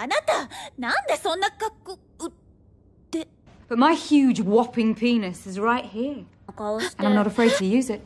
あなたなんでそんな格好って But my huge whopping penis is right here And I'm not afraid to use it